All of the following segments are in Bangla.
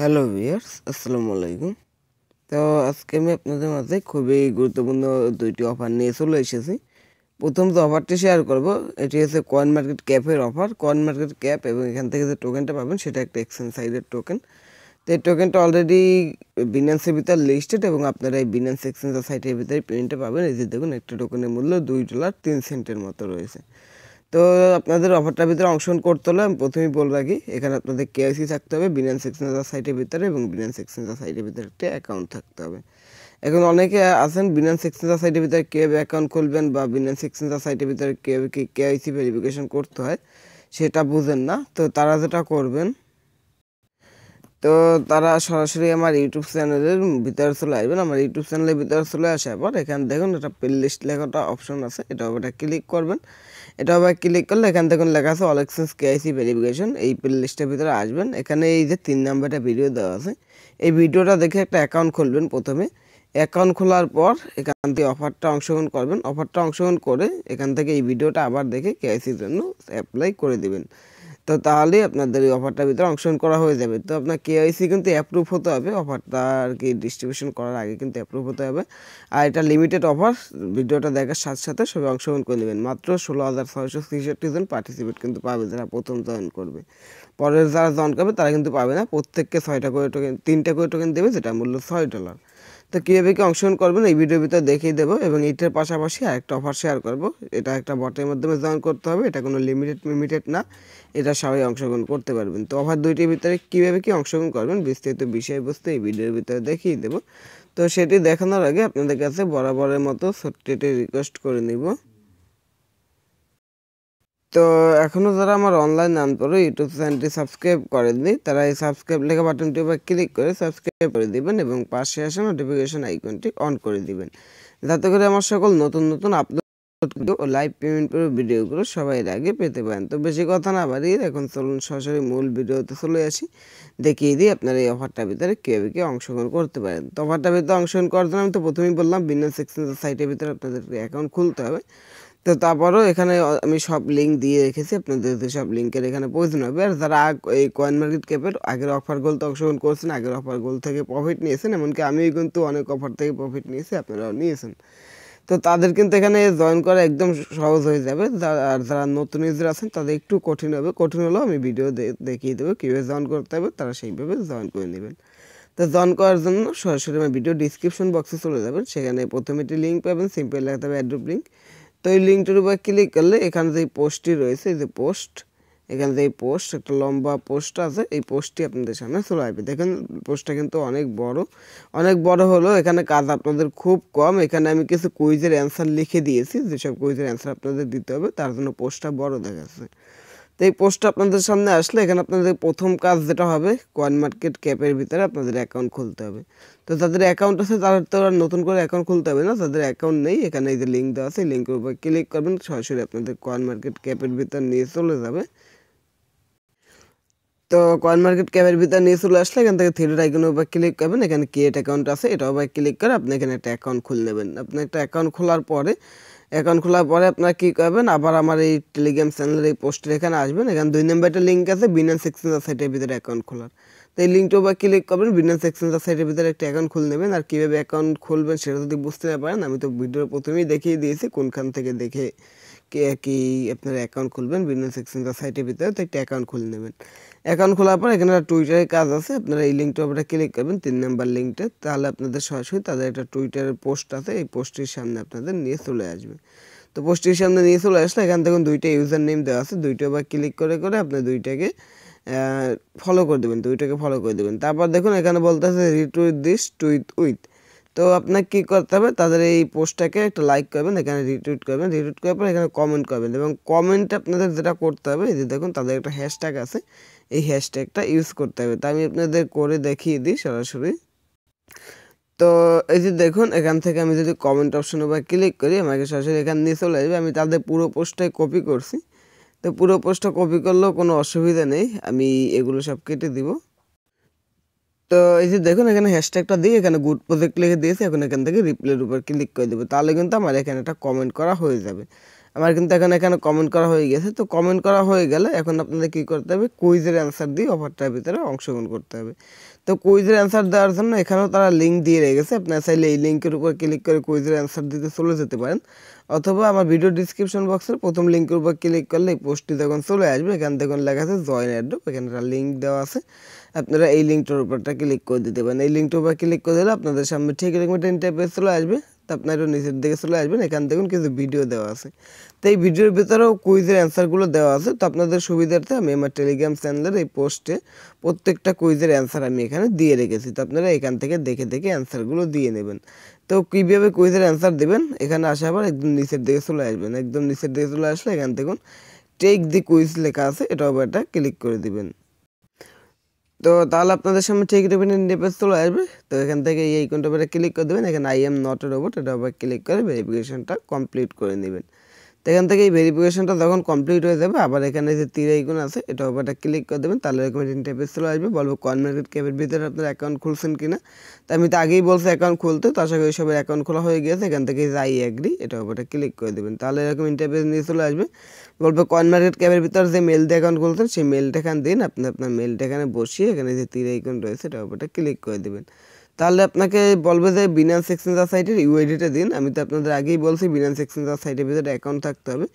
হ্যালো ভিয়ার্স আসসালামু আলাইকুম তো আজকে আমি আপনাদের মাঝে খুবই গুরুত্বপূর্ণ দুইটি অফার নিয়ে চলে এসেছি প্রথম যে অফারটি শেয়ার করব এটি হচ্ছে কয়েন মার্কেট ক্যাপের অফার কয়েন মার্কেট ক্যাপ এবং এখান থেকে যে টোকেনটা পাবেন সেটা একটা এক্সচেঞ্জ সাইডের টোকেন তো এই টোকেনটা অলরেডি বিনান্সের ভিতরে লিস্টেড এবং আপনারা এই বিনান্স এক্সচেঞ্জ সাইটের ভিতরে পেমেন্টটা পাবেন এই যে দেখুন একটা টোকেনের মূল্য দুই ডলার তিন সেন্টের মতো রয়েছে তো আপনাদের অফারটার ভিতরে অংশগ্রহণ করতে হলে আমি প্রথমেই বলে রাখি এখানে আপনাদের কেআইসি থাকতে হবে বিনিয়ান এক্সচেঞ্জার সাইটের ভিতরে এবং বিনিয়ান এক্সচেঞ্জার সাইটের ভিতরে একটা অ্যাকাউন্ট থাকতে হবে এখন অনেকে আছেন বিনিয়ান এক্সচেঞ্জার সাইটের ভিতরে কেউ অ্যাকাউন্ট খুলবেন বা বিনিয়ান এক্সচেঞ্জার সাইটের ভিতরে কেউ কি কেআইসি ভেরিফিকেশন করতে হয় সেটা বুঝেন না তো তারা যেটা করবেন তো তারা সরাসরি আমার ইউটিউব চ্যানেলের ভিতরে চলে আসবেন আমার ইউটিউব চ্যানেলের ভিতরে চলে আসার পর এখানে দেখুন এটা প্লে লিস্ট লেখাটা অপশন আছে এটা ওটা ক্লিক করবেন এটা আবার ক্লিক করলে এখান দেখুন লেখা আছে অল কেআইসি ভেরিফিকেশন এই প্লে লিস্টের ভিতরে আসবেন এখানে এই যে তিন নাম্বারটা ভিডিও দেওয়া আছে এই ভিডিওটা দেখে একটা অ্যাকাউন্ট খুলবেন প্রথমে অ্যাকাউন্ট খোলার পর এখান থেকে অফারটা অংশগ্রহণ করবেন অফারটা অংশগ্রহণ করে এখান থেকে এই ভিডিওটা আবার দেখে কেআইসির জন্য অ্যাপ্লাই করে দেবেন তো তাহলে আপনাদের এই অফারটার ভিতরে অংশগ্রহণ করা হয়ে যাবে তো আপনার কেওয়াইসি কিন্তু অ্যাপ্রুভ হতে হবে অফারটা আর কি ডিস্ট্রিবিউশন করার আগে কিন্তু অ্যাপ্রুভ হতে হবে আর এটা লিমিটেড অফার ভিডিওটা দেখার সাথে সাথে সবাই অংশগ্রহণ করে নেবেন মাত্র ষোলো হাজার ছয়শো ছেষট্টি জন পার্টিসিপেট কিন্তু পাবে যারা প্রথম জয়েন করবে পরের যারা জয়েন করবে তারা কিন্তু পাবে না প্রত্যেককে ছয়টা করে টোকেন তিনটে করে টোকেন দেবে যেটা মূল্য ছয় ডলার তো কীভাবে কি অংশগ্রহণ করবেন এই ভিডিওর ভিতরে দেখিয়ে দেবো এবং এটার পাশাপাশি আরেকটা অফার শেয়ার করব এটা একটা বটের মাধ্যমে জয়েন করতে হবে এটা কোনো লিমিটেড লিমিটেড না এটা সবাই অংশগ্রহণ করতে পারবেন তো অফার দুইটির ভিতরে কীভাবে কি অংশগ্রহণ করবেন বিস্তারিত বিষয়বস্তু এই ভিডিওর ভিতরে দেখিয়ে দেবো তো সেটি দেখানোর আগে আপনাদের কাছে বরাবরের মতো সত্যিটি রিকোয়েস্ট করে নিব তো এখনও যারা আমার অনলাইন নাম পড়ে ইউটিউব চ্যানেলটি সাবস্ক্রাইব করেননি তারা এই সাবস্ক্রাইব লেখা বাটনটি উপর ক্লিক করে সাবস্ক্রাইব করে দিবেন এবং পাশে আসা নোটিফিকেশন আইকনটি অন করে দিবেন যাতে করে আমার সকল নতুন নতুন আপলোড ও লাইভ পেমেন্ট পরে ভিডিওগুলো সবাই আগে পেতে পারেন তো বেশি কথা না বাড়িয়ে এখন চলুন সরাসরি মূল ভিডিওতে চলে আসি দেখিয়ে দিই আপনারা এই অফারটা ভিতরে কীভাবে কি অংশগ্রহণ করতে পারেন তো অফারটা ভিতরে অংশগ্রহণ করার জন্য আমি তো প্রথমেই বললাম বিনা সেকশন সাইটের ভিতরে আপনাদের অ্যাকাউন্ট খুলতে হবে তো তারপরেও এখানে আমি সব লিঙ্ক দিয়ে রেখেছি আপনাদের সব লিঙ্কের এখানে প্রয়োজন হবে আর যারা এই কয়েন মার্কেট ক্যাপের আগের অফার তো অংশগ্রহণ করছেন আগের অফার গোল থেকে প্রফিট নিয়েছেন এমনকি আমিও কিন্তু অনেক অফার থেকে প্রফিট নিয়েছি আপনারাও নিয়েছেন তো তাদের কিন্তু এখানে জয়েন করা একদম সহজ হয়ে যাবে আর যারা নতুন ইউজার আছেন তাদের একটু কঠিন হবে কঠিন হলেও আমি ভিডিও দেখিয়ে দেবো কীভাবে জয়েন করতে হবে তারা সেইভাবে জয়েন করে নেবেন তো জয়েন করার জন্য সরাসরি আমার ভিডিও ডিসক্রিপশন বক্সে চলে যাবেন সেখানে প্রথমে একটি লিঙ্ক পাবেন সিম্পল লাগতে হবে অ্যাড্রুপ লিঙ্ক তো এই লিঙ্কটির উপরে ক্লিক করলে এখানে যে পোস্টটি রয়েছে এই যে পোস্ট এখানে যে পোস্ট একটা লম্বা পোস্ট আছে এই পোস্টটি আপনাদের সামনে চলে আসবে দেখেন পোস্টটা কিন্তু অনেক বড় অনেক বড় হলো এখানে কাজ আপনাদের খুব কম এখানে আমি কিছু কুইজের অ্যান্সার লিখে দিয়েছি যেসব কুইজের অ্যান্সার আপনাদের দিতে হবে তার জন্য পোস্টটা বড় দেখাচ্ছে তো এই পোস্টটা আপনাদের সামনে আসলে এখানে আপনাদের প্রথম কাজ যেটা হবে কয়েন মার্কেট ক্যাপের ভিতরে আপনাদের অ্যাকাউন্ট খুলতে হবে তো তাদের অ্যাকাউন্ট আছে তারা তো আর নতুন করে অ্যাকাউন্ট খুলতে হবে না তাদের অ্যাকাউন্ট নেই এখানে এই যে লিঙ্ক দেওয়া আছে লিঙ্কের উপর ক্লিক করবেন সরাসরি আপনাদের কয়েন মার্কেট ক্যাপের ভিতর নিয়ে চলে যাবে তো কয়েন মার্কেট ক্যাপের ভিতর নিয়ে চলে আসলে এখান থেকে থ্রিডের আইকনের উপর ক্লিক করবেন এখানে ক্রিয়েট অ্যাকাউন্ট আছে এটা উপর ক্লিক করে আপনি এখানে একটা অ্যাকাউন্ট খুলে নেবেন আপনি একটা অ্যাকাউন্ট খোলার পরে অ্যাকাউন্ট খোলার পরে আপনারা কী করবেন আবার আমার এই টেলিগ্রাম চ্যানেলের এই পোস্টের এখানে আসবেন এখানে দুই নম্বর একটা লিঙ্ক আছে বিনান্স সেকশন সাইটের ভিতরে অ্যাকাউন্ট খোলার তো এই লিঙ্কটা বা ক্লিক করবেন বিজনেস এক্সচেঞ্জার সাইটের ভিতরে একটা অ্যাকাউন্ট খুলে নেবেন আর কীভাবে অ্যাকাউন্ট খুলবেন সেটা যদি বুঝতে না পারেন আমি তো ভিডিওর প্রথমেই দেখিয়ে দিয়েছি কোনখান থেকে দেখে কে কি আপনার অ্যাকাউন্ট খুলবেন বিজনেস এক্সচেঞ্জার সাইটের ভিতরে তো একটা অ্যাকাউন্ট খুলে নেবেন অ্যাকাউন্ট খোলার পর এখানে একটা টুইটারের কাজ আছে আপনারা এই লিঙ্কটা ওপরে ক্লিক করবেন তিন নাম্বার লিঙ্কটা তাহলে আপনাদের সরাসরি তাদের একটা টুইটারের পোস্ট আছে এই পোস্টটির সামনে আপনাদের নিয়ে চলে আসবে তো পোস্টের সামনে নিয়ে চলে আসলে এখান থেকে দুইটা ইউজার নেম দেওয়া আছে দুইটা বা ক্লিক করে করে আপনি দুইটাকে ফলো করে দেবেন টুইটটাকে ফলো করে দেবেন তারপর দেখুন এখানে বলতেছে রিটুইট দিস টুইট উইথ তো আপনাকে কী করতে হবে তাদের এই পোস্টটাকে একটা লাইক করবেন এখানে রিটুইট করবেন রিটুইট করার পর এখানে কমেন্ট করবেন এবং কমেন্ট আপনাদের যেটা করতে হবে যে দেখুন তাদের একটা হ্যাশট্যাগ আছে এই হ্যাশট্যাগটা ইউজ করতে হবে তা আমি আপনাদের করে দেখিয়ে দিই সরাসরি তো এই যে দেখুন এখান থেকে আমি যদি কমেন্ট অপশন বা ক্লিক করি আমাকে সরাসরি এখানে নিয়ে চলে আসবে আমি তাদের পুরো পোস্টটাই কপি করছি তো পুরো পোস্টটা কপি করলেও কোনো অসুবিধা নেই আমি এগুলো সব কেটে দিব তো এই যে দেখুন এখানে হ্যাশট্যাগটা দিয়ে এখানে গুড প্রজেক্ট লিখে দিয়েছি এখন এখান থেকে রিপ্লের উপর ক্লিক করে দেবো তাহলে কিন্তু আমার এখানে একটা কমেন্ট করা হয়ে যাবে আমার কিন্তু এখন এখানে কমেন্ট করা হয়ে গেছে তো কমেন্ট করা হয়ে গেলে এখন আপনাদের কী করতে হবে কুইজের অ্যান্সার দিয়ে অফারটার ভিতরে অংশগ্রহণ করতে হবে তো কুইজের অ্যান্সার দেওয়ার জন্য এখানেও তারা লিঙ্ক দিয়ে রেখেছে আপনারা চাইলে এই লিঙ্কের উপর ক্লিক করে কুইজের অ্যান্সার দিতে চলে যেতে পারেন অথবা আমার ভিডিও ডিসক্রিপশন বক্সের প্রথম লিঙ্কের উপর ক্লিক করলে এই পোস্টটি যখন চলে আসবে এখান থেকে লেখা আছে জয়েন অ্যাড্রপ এখানে একটা লিঙ্ক দেওয়া আছে আপনারা এই লিঙ্কটার উপরটা ক্লিক করে দিতে পারেন এই লিঙ্কটার উপর ক্লিক করে দিলে আপনাদের সামনে ঠিক এরকম একটা চলে আসবে তা আপনার নিচের দিকে চলে আসবেন এখান থেকে কিছু ভিডিও দেওয়া আছে তো এই ভিডিওর ভিতরেও কুইজের অ্যান্সারগুলো দেওয়া আছে তো আপনাদের সুবিধার্থে আমি আমার টেলিগ্রাম চ্যানেলের এই পোস্টে প্রত্যেকটা কুইজের অ্যান্সার আমি এখানে দিয়ে রেখেছি তো আপনারা এখান থেকে দেখে দেখে অ্যান্সারগুলো দিয়ে নেবেন তো কীভাবে কুইজের অ্যান্সার দেবেন এখানে আসা আবার একদম নিচের দিকে চলে আসবেন একদম নিচের দিকে চলে আসলে এখান থেকে টেক দি কুইজ লেখা আছে এটাও একটা ক্লিক করে দিবেন তো তাহলে আপনাদের সামনে ঠিক রিপিটেড ইন্টারফেস চলে আসবে তো এখান থেকে এই কোনটা ক্লিক করে দেবেন এখানে I am not a robot এটা ক্লিক করে ভেরিফিকেশনটা কমপ্লিট করে নেবেন এখান থেকে এই ভেরিফিকেশনটা যখন কমপ্লিট হয়ে যাবে আবার এখানে যে তীর আইকন আছে এটা ওপরটা ক্লিক করে দেবেন তাহলে এরকম ইন্টারফেস চলে আসবে বলবো কয়েন মার্কেট ক্যাপের ভিতরে আপনার অ্যাকাউন্ট খুলছেন কিনা তো আমি তো আগেই বলছি অ্যাকাউন্ট খুলতে তো আশা করি সবের অ্যাকাউন্ট খোলা হয়ে গিয়েছে এখান থেকে যাই অ্যাগ্রি এটা ওপরটা ক্লিক করে দেবেন তাহলে এরকম ইন্টারফেস নিয়ে চলে আসবে বলবো কয়েন মার্কেট ক্যাপের ভিতরে যে মেলটা অ্যাকাউন্ট খুলছেন সেই মেলটা এখান দিন আপনি আপনার মেলটা এখানে বসিয়ে এখানে যে তীর আইকন রয়েছে এটা ওপরটা ক্লিক করে দেবেন তাহলে আপনাকে বলবে যে বিনান্স আর সাইটের ইউআইডিটা দিন আমি তো আপনাদের আগেই বলছি বিনান্স আর সাইটের ভিতরে অ্যাকাউন্ট থাকতে হবে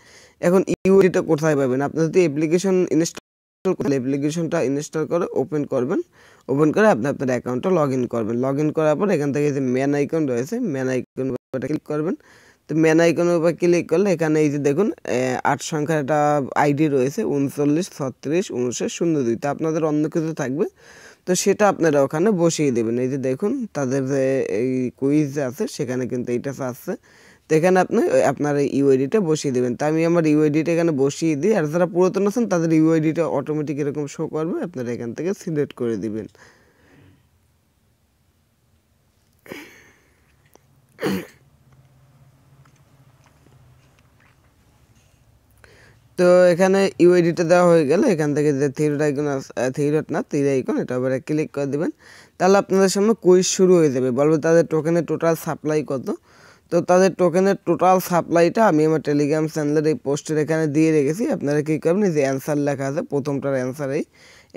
এখন ইউআইডিটা কোথায় পাবেন আপনার যদি অ্যাপ্লিকেশন ইনস্টল করে অ্যাপ্লিকেশনটা ইনস্টল করে ওপেন করবেন ওপেন করে আপনি আপনার অ্যাকাউন্টটা লগ ইন করবেন লগ ইন করার পর এখান থেকে যে ম্যান আইকন রয়েছে ম্যান আইকন ক্লিক করবেন তো ম্যান আইকনের উপর ক্লিক করলে এখানে এই যে দেখুন আট সংখ্যার একটা আইডি রয়েছে উনচল্লিশ ছত্রিশ উনিশশো শূন্য দুই তো আপনাদের অন্য কিছু থাকবে তো সেটা আপনারা ওখানে বসিয়ে দেবেন এই যে দেখুন তাদের যে এই কুইজ আছে সেখানে কিন্তু এইটা আছে তো এখানে আপনি আপনার ইউআইডিটা বসিয়ে দেবেন তা আমি আমার ইউআইডিটা এখানে বসিয়ে দিই আর যারা পুরাতন আছেন তাদের ইউআইডিটা অটোমেটিক এরকম শো করবে আপনারা এখান থেকে সিলেক্ট করে দিবেন তো এখানে ইউআইডিটা দেওয়া হয়ে গেলে এখান থেকে যে থিরোট আইকন থিরোট না থ্রি আইকন এটা আবার ক্লিক করে দেবেন তাহলে আপনাদের সামনে কুইজ শুরু হয়ে যাবে বলবে তাদের টোকেনের টোটাল সাপ্লাই কত তো তাদের টোকেনের টোটাল সাপ্লাইটা আমি আমার টেলিগ্রাম চ্যানেলের এই পোস্টের এখানে দিয়ে রেখেছি আপনারা কী করবেন যে অ্যান্সার লেখা আছে প্রথমটার অ্যান্সার এই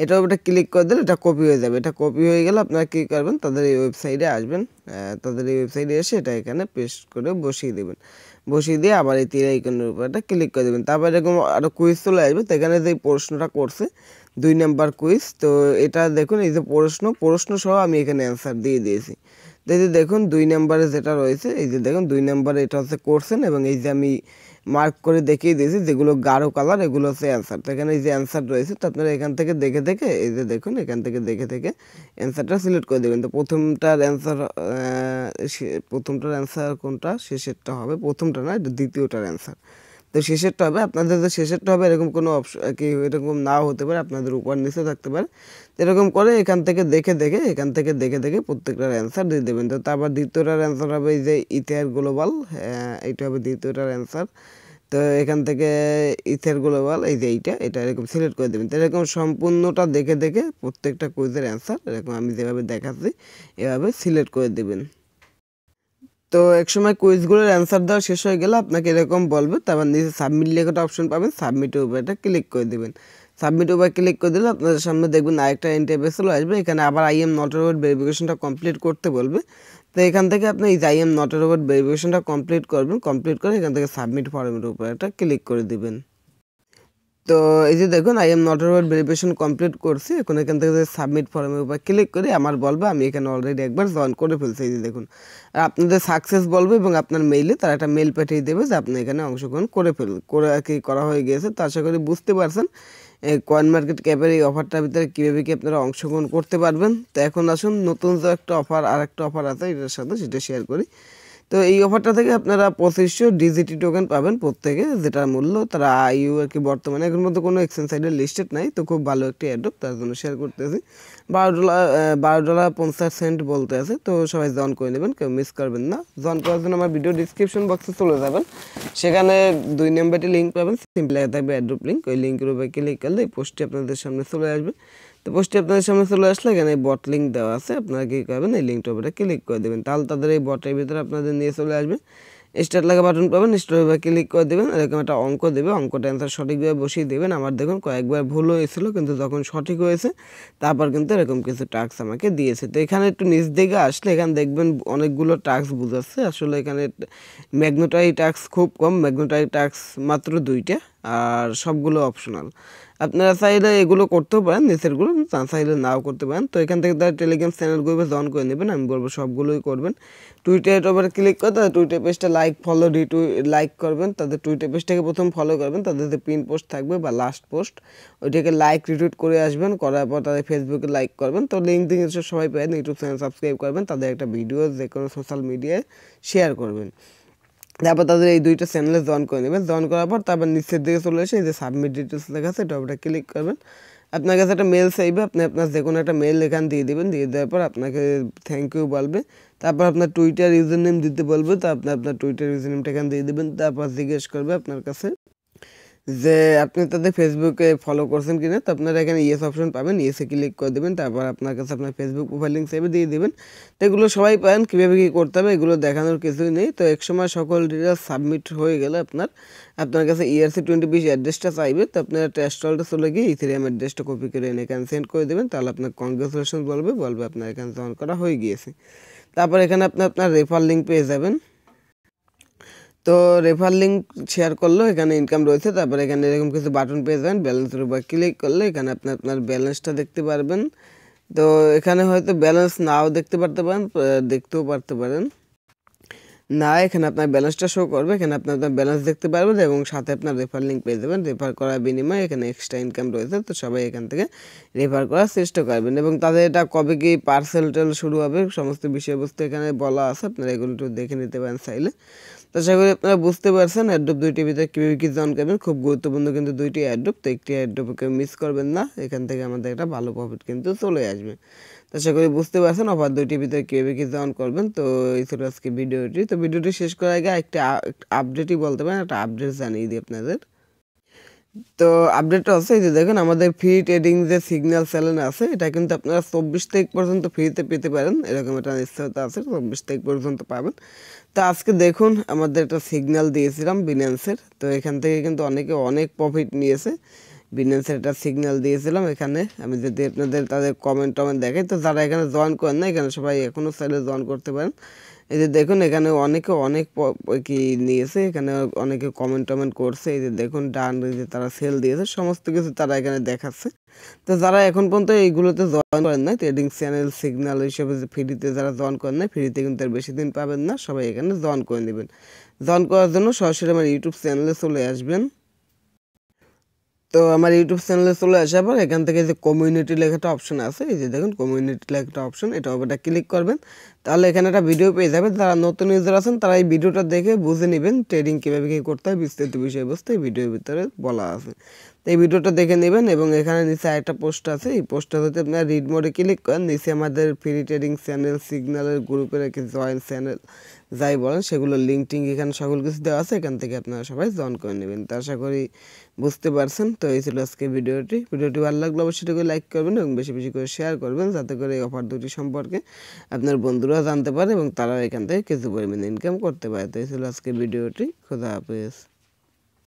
এটা ওটা ক্লিক করে দিলে এটা কপি হয়ে যাবে এটা কপি হয়ে গেলে আপনারা কী করবেন তাদের এই ওয়েবসাইটে আসবেন তাদের এই ওয়েবসাইটে এসে এটা এখানে পেস্ট করে বসিয়ে দেবেন বসিয়ে দিয়ে আবার এই তীর আইকনের উপর একটা ক্লিক করে দেবেন তারপর এরকম আরও কুইজ চলে আসবে তো এখানে যে প্রশ্নটা করছে দুই নাম্বার কুইজ তো এটা দেখুন এই যে প্রশ্ন প্রশ্ন সহ আমি এখানে অ্যান্সার দিয়ে দিয়েছি এই যে দেখুন দুই নাম্বারে যেটা রয়েছে এই যে দেখুন দুই নাম্বারে এটা হচ্ছে কোর্সেন এবং এই যে আমি মার্ক করে দেখিয়ে দিয়েছি যেগুলো গাঢ় কালার এগুলো হচ্ছে অ্যান্সার তো এখানে এই যে অ্যান্সার রয়েছে তো আপনারা এখান থেকে দেখে দেখে এই যে দেখুন এখান থেকে দেখে দেখে অ্যান্সারটা সিলেক্ট করে দেবেন তো প্রথমটার অ্যান্সার প্রথমটার অ্যান্সার কোনটা শেষেরটা হবে প্রথমটা না এটা দ্বিতীয়টার অ্যান্সার তো শেষেরটা হবে আপনাদের তো শেষেরটা হবে এরকম কোনো অপশন কি এরকম নাও হতে পারে আপনাদের উপর নিচে থাকতে পারে এরকম করে এখান থেকে দেখে দেখে এখান থেকে দেখে দেখে প্রত্যেকটার অ্যান্সার দিয়ে দেবেন তো তারপর দ্বিতীয়টার অ্যান্সার হবে এই যে ইতিহার গ্লোবাল হ্যাঁ, এইটা হবে দ্বিতীয়টার অ্যান্সার তো এখান থেকে ইথের গ্লোবাল এই যে এইটা এটা এরকম সিলেক্ট করে দেবেন তো এরকম সম্পূর্ণটা দেখে দেখে প্রত্যেকটা কুইজের অ্যান্সার এরকম আমি যেভাবে দেখাচ্ছি এভাবে সিলেক্ট করে দেবেন তো এক সময় কুইজগুলোর অ্যান্সার দেওয়া শেষ হয়ে গেলে আপনাকে এরকম বলবে তারপর নিজে সাবমিট লেখাটা অপশন পাবেন সাবমিট উপরে এটা ক্লিক করে দেবেন সাবমিট উপর ক্লিক করে দিলে আপনাদের সামনে দেখবেন আরেকটা ইন্টারভেস চলে আসবে এখানে আবার আই এম নট রোবট ভেরিফিকেশনটা কমপ্লিট করতে বলবে তো এখান থেকে আপনি এই আই এম নট রোবট ভেরিফিকেশনটা কমপ্লিট করবেন কমপ্লিট করে এখান থেকে সাবমিট ফর্মের উপরে একটা ক্লিক করে দেবেন তো এই যে দেখুন I am not over verification complete করছি এখন এখান থেকে সাবমিট ফর্মের উপর ক্লিক করে আমার বলবে আমি এখানে অলরেডি একবার জয়েন করে ফেলছি এই যে দেখুন আর আপনাদের সাকসেস বলবে এবং আপনার মেইলে তারা একটা মেল পাঠিয়ে দেবে যে আপনি এখানে অংশগ্রহণ করে ফেল করে আর কি করা হয়ে গিয়েছে তো আশা করি বুঝতে পারছেন কয়েন মার্কেট ক্যাপের এই অফারটার ভিতরে কীভাবে কি আপনারা অংশগ্রহণ করতে পারবেন তো এখন আসুন নতুন যে একটা অফার আর একটা অফার আছে এটার সাথে সেটা শেয়ার করি তো এই অফারটা থেকে আপনারা পঁচিশশো ডিজিটি টোকেন পাবেন প্রত্যেকে যেটার মূল্য তারা ইউ আর কি বর্তমানে এখন মধ্যে কোনো এক্সচেঞ্জ সাইডে লিস্টেড নাই তো খুব ভালো একটি অ্যাডপ তার জন্য শেয়ার করতেছি বারো ডলার বারো ডলার পঞ্চাশ সেন্ট বলতে আছে তো সবাই জন করে নেবেন কেউ মিস করবেন না জন করার জন্য আমার ভিডিও ডিসক্রিপশন বক্সে চলে যাবেন সেখানে দুই নম্বরটি লিঙ্ক পাবেন সিম্পল থাকবে অ্যাড্রপ লিঙ্ক ওই লিঙ্কের উপরে ক্লিক করলে এই পোস্টটি আপনাদের সামনে চলে আসবে তো পোস্টটি আপনাদের সামনে চলে আসলে এখানে এই বট লিঙ্ক দেওয়া আছে আপনারা কী করবেন এই লিঙ্কটা ওপরে ক্লিক করে দেবেন তাহলে তাদের এই বটের ভিতরে আপনাদের নিয়ে চলে আসবে স্টার্ট লাগা বাটন পাবেন স্টার্টে ক্লিক করে দেবেন এরকম একটা অঙ্ক দেবে অঙ্কটা অ্যান্সার সঠিকভাবে বসিয়ে দেবেন আমার দেখুন কয়েকবার ভুল হয়েছিল কিন্তু যখন সঠিক হয়েছে তারপর কিন্তু এরকম কিছু টাস্ক আমাকে দিয়েছে তো এখানে একটু নিচ দিকে আসলে এখানে দেখবেন অনেকগুলো টাস্ক বুঝাচ্ছে আসলে এখানে ম্যাগনোটাই টাস্ক খুব কম ম্যাগনোটাই টাস্ক মাত্র দুইটা আর সবগুলো অপশনাল আপনারা চাইলে এগুলো করতেও পারেন নিচেরগুলো চাইলে নাও করতে পারেন তো এখান থেকে তারা টেলিগ্রাম গ্রুপে জয়েন করে নেবেন আমি বলবো সবগুলোই করবেন টুইটার ওপরে ক্লিক করে তাদের টুইটার পেজটা লাইক ফলো রিটু লাইক করবেন তাদের টুইটার পেজটাকে প্রথম ফলো করবেন তাদের যে প্রিন্ট পোস্ট থাকবে বা লাস্ট পোস্ট ওইটাকে লাইক রিটুইট করে আসবেন করার পর তাদের ফেসবুকে লাইক করবেন তো লিঙ্ক দিন সবাই পেয়ে ইউটিউব চ্যানেল সাবস্ক্রাইব করবেন তাদের একটা ভিডিও যে কোনো সোশ্যাল মিডিয়ায় শেয়ার করবেন তারপর তাদের এই দুইটা চ্যানেলে জয়েন করে নেবেন জয়েন করার পর তারপর নিচের দিকে চলে এসে এই যে সাবমিট ডিটেলস লেখা আছে এটা ওটা ক্লিক করবেন আপনার কাছে একটা মেল চাইবে আপনি আপনার যে কোনো একটা মেল এখান দিয়ে দেবেন দিয়ে দেওয়ার পর আপনাকে থ্যাংক ইউ বলবে তারপর আপনার টুইটার ইউজার নেম দিতে বলবে তো আপনি আপনার টুইটার ইউজার নেমটা এখান দিয়ে দেবেন তারপর জিজ্ঞেস করবে আপনার কাছে যে আপনি তাদের ফেসবুকে ফলো করছেন কিনা তো আপনারা এখানে ইয়েস অপশন পাবেন ইয়েসে ক্লিক করে দেবেন তারপর আপনার কাছে আপনার ফেসবুক প্রোফাইল লিঙ্ক সেভে দিয়ে দেবেন তো এগুলো সবাই পান কীভাবে কী করতে হবে এগুলো দেখানোর কিছুই নেই তো এক সময় সকল ডিটেলস সাবমিট হয়ে গেলে আপনার আপনার কাছে ইয়ারসি টোয়েন্টি বিশ অ্যাড্রেসটা চাইবে তো আপনারা টেস্টলটা চলে গিয়ে ইথেরিয়াম অ্যাড্রেসটা কপি করে এনে এখানে সেন্ড করে দেবেন তাহলে আপনার কংগ্রেচুলেশন বলবে বলবে আপনার এখানে জয়েন করা হয়ে গিয়েছে তারপর এখানে আপনার আপনার রেফার লিঙ্ক পেয়ে যাবেন তো রেফার লিঙ্ক শেয়ার করলো এখানে ইনকাম রয়েছে তারপরে এখানে এরকম কিছু বাটন পেয়ে যাবেন ব্যালেন্সের উপর ক্লিক করলে এখানে আপনি আপনার ব্যালেন্সটা দেখতে পারবেন তো এখানে হয়তো ব্যালেন্স নাও দেখতে পারতে পারেন দেখতেও পারতে পারেন না এখানে আপনার ব্যালেন্সটা শো করবে এখানে আপনি আপনার ব্যালেন্স দেখতে পারবেন এবং সাথে আপনার রেফার লিঙ্ক পেয়ে যাবেন রেফার করার বিনিময়ে এখানে এক্সট্রা ইনকাম রয়েছে তো সবাই এখান থেকে রেফার করার চেষ্টা করবেন এবং তাদের এটা কবে কি পার্সেল টেল শুরু হবে সমস্ত বিষয়বস্তু এখানে বলা আছে আপনারা এগুলো একটু দেখে নিতে পারেন চাইলে তো আশা করি আপনারা বুঝতে পারছেন অ্যাড্রপ দুইটি ভিতরে কীভাবে কী জয়েন করবেন খুব গুরুত্বপূর্ণ কিন্তু দুইটি অ্যাড্রপ তো একটি অ্যাড্রপ মিস করবেন না এখান থেকে আমাদের একটা ভালো প্রফিট কিন্তু চলে আসবে তো আশা করি বুঝতে পারছেন অফার দুইটির ভিতরে কীভাবে কি জয়েন করবেন তো এই ছিল আজকে ভিডিওটি তো ভিডিওটি শেষ করার আগে একটা আপডেটই বলতে পারেন একটা আপডেট জানিয়ে দিই আপনাদের তো আপডেটটা আছে এই যে দেখেন আমাদের ফ্রি ট্রেডিং যে সিগন্যাল স্যালেন আছে এটা কিন্তু আপনারা চব্বিশ তারিখ পর্যন্ত ফ্রিতে পেতে পারেন এরকম একটা নিশ্চয়তা আছে চব্বিশ তারিখ পর্যন্ত পাবেন তো আজকে দেখুন আমাদের একটা সিগন্যাল দিয়েছিলাম বিনান্সের তো এখান থেকে কিন্তু অনেকে অনেক প্রফিট নিয়েছে বিনান্সের একটা সিগন্যাল দিয়েছিলাম এখানে আমি যদি আপনাদের তাদের কমেন্ট টমেন্ট দেখাই তো যারা এখানে জয়েন করেন না এখানে সবাই এখনও স্যালে জয়েন করতে পারেন এই যে দেখুন এখানে অনেকে অনেক কি নিয়েছে এখানে অনেকে কমেন্ট টমেন্ট করছে এই যে দেখুন ডান যে তারা সেল দিয়েছে সমস্ত কিছু তারা এখানে দেখাচ্ছে তো যারা এখন পর্যন্ত এইগুলোতে জয়েন করেন না ট্রেডিং চ্যানেল সিগন্যাল যে ফ্রিতে যারা জয়েন করেন না ফ্রিতে কিন্তু আর বেশি দিন পাবেন না সবাই এখানে জয়েন করে নেবেন জয়েন করার জন্য সরাসরি আমার ইউটিউব চ্যানেলে চলে আসবেন তো আমার ইউটিউব চ্যানেলে চলে আসার পর এখান থেকে যে কমিউনিটি লেখাটা অপশন আছে এই যে দেখুন কমিউনিটি লেখাটা অপশন এটা ওপরটা ক্লিক করবেন তাহলে এখানে একটা ভিডিও পেয়ে যাবেন যারা নতুন ইউজার আছেন তারা এই ভিডিওটা দেখে বুঝে নেবেন ট্রেডিং কীভাবে কী করতে হয় বিস্তারিত বিষয়বস্তু এই ভিডিওর ভিতরে বলা আছে তো এই ভিডিওটা দেখে নেবেন এবং এখানে নিচে একটা পোস্ট আছে এই পোস্টটা হচ্ছে আপনারা রিড মোডে ক্লিক করেন নিচে আমাদের ফ্রি ট্রেডিং চ্যানেল সিগনালের গ্রুপের একটি জয়েন্ট চ্যানেল যাই বলেন সেগুলো লিঙ্ক টিঙ্ক এখানে সকল কিছু দেওয়া আছে এখান থেকে আপনারা সবাই জয়েন করে নেবেন তো আশা করি বুঝতে পারছেন তো এই ছিল আজকে ভিডিওটি ভিডিওটি ভালো লাগলে অবশ্যই লাইক করবেন এবং বেশি বেশি করে শেয়ার করবেন যাতে করে এই অফার দুটি সম্পর্কে আপনার বন্ধুরা জানতে পারে এবং তারা এখান থেকে কিছু পরিমাণে ইনকাম করতে পারে তো এই ছিল আজকে ভিডিওটি খোদা হাফেজ